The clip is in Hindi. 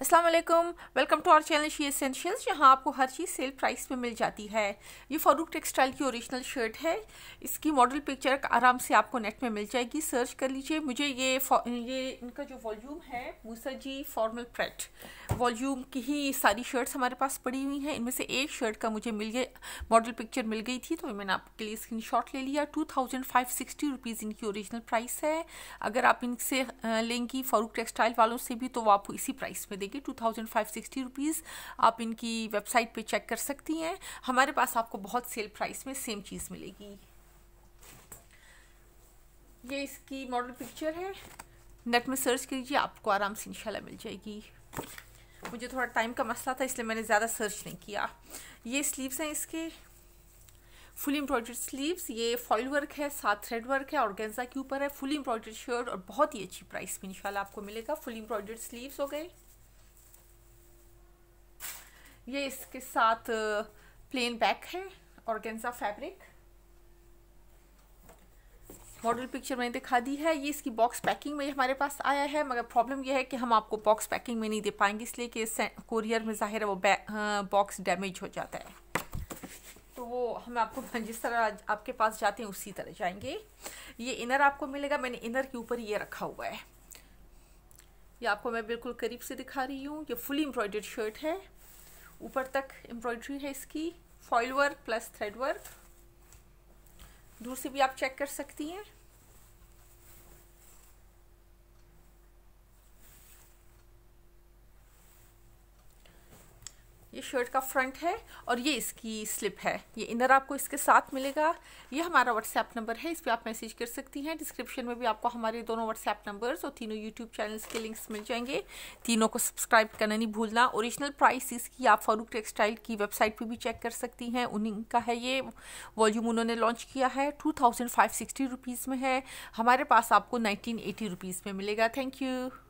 Aslam welcome to our channel she essentials यहाँ आपको हर चीज़ सेल प्राइस पे मिल जाती है ये फ़ारूक टेक्सटाइल की ओरिजिनल शर्ट है इसकी मॉडल पिक्चर आराम से आपको नेट में मिल जाएगी सर्च कर लीजिए मुझे ये ये इनका जो वॉल्यूम है Musa ji formal pret volume की ही सारी शर्ट्स हमारे पास पड़ी हुई हैं इनमें से एक शर्ट का मुझे मिल गया मॉडल पिक्चर मिल गई थी तो मैंने आपके लिए स्क्रीन शॉट ले लिया two thousand five sixty rupees इनकी ओरिजिनल प्राइस है अगर आप इनसे लेंगी फ़ारूक टेक्सटाइल वालों से भी तो आप इसी प्राइस में देंगे two thousand five sixty rupees आप इनकी वेबसाइट पे चेक कर सकती हैं हमारे पास आपको बहुत सेल प्राइस में सेम चीज़ मिलेगी ये इसकी मॉडल पिक्चर है नेट में सर्च कीजिए आपको आराम से इंशाल्लाह मिल जाएगी मुझे थोड़ा टाइम का मसला था इसलिए मैंने ज़्यादा सर्च नहीं किया ये स्लीव्स हैं इसके फुली एम्ब्रॉयडर्ड स्लीव्स ये फॉइल वर्क है साथ थ्रेड वर्क है और गेंजा के ऊपर है फुली एम्ब्रॉयडर्ड शर्ट और बहुत ही अच्छी प्राइस में इंशाल्लाह आपको मिलेगा फुली एम्ब्रॉयडर्ड स्लीव्स हो गए ये इसके साथ प्लेन बैक है ऑर्गेन्जा फैब्रिक मॉडल पिक्चर मैंने दिखा दी है ये इसकी बॉक्स पैकिंग में हमारे पास आया है मगर प्रॉब्लम ये है कि हम आपको बॉक्स पैकिंग में नहीं दे पाएंगे इसलिए कि कोरियर में ज़ाहिर है वो बॉक्स डैमेज हो जाता है तो वो हम आपको जिस तरह आपके पास जाते हैं उसी तरह जाएंगे ये इनर आपको मिलेगा मैंने इनर के ऊपर ये रखा हुआ है ये आपको मैं बिल्कुल करीब से दिखा रही हूँ ये फुली एम्ब्रॉयडर्ड शर्ट है ऊपर तक एम्ब्रॉयड्री है इसकी foil work plus thread work दूर से भी आप चेक कर सकती हैं ये शर्ट का फ्रंट है और ये इसकी स्लिप है ये इनर आपको इसके साथ मिलेगा ये हमारा व्हाट्सएप नंबर है इस पर आप मैसेज कर सकती हैं डिस्क्रिप्शन में भी आपको हमारे दोनों व्हाट्सएप नंबर्स और तीनों यूट्यूब चैनल्स के लिंक्स मिल जाएंगे तीनों को सब्सक्राइब करना नहीं भूलना ओरिजिनल प्राइस इसकी आप फारूक टेक्सटाइल की वेबसाइट पर भी चेक कर सकती हैं उन्हीं का है ये वॉल्यूम उन्होंने लॉन्च किया है two thousand five sixty rupees में है हमारे पास आपको नाइनटीन एटी रुपीज़ में मिलेगा थैंक यू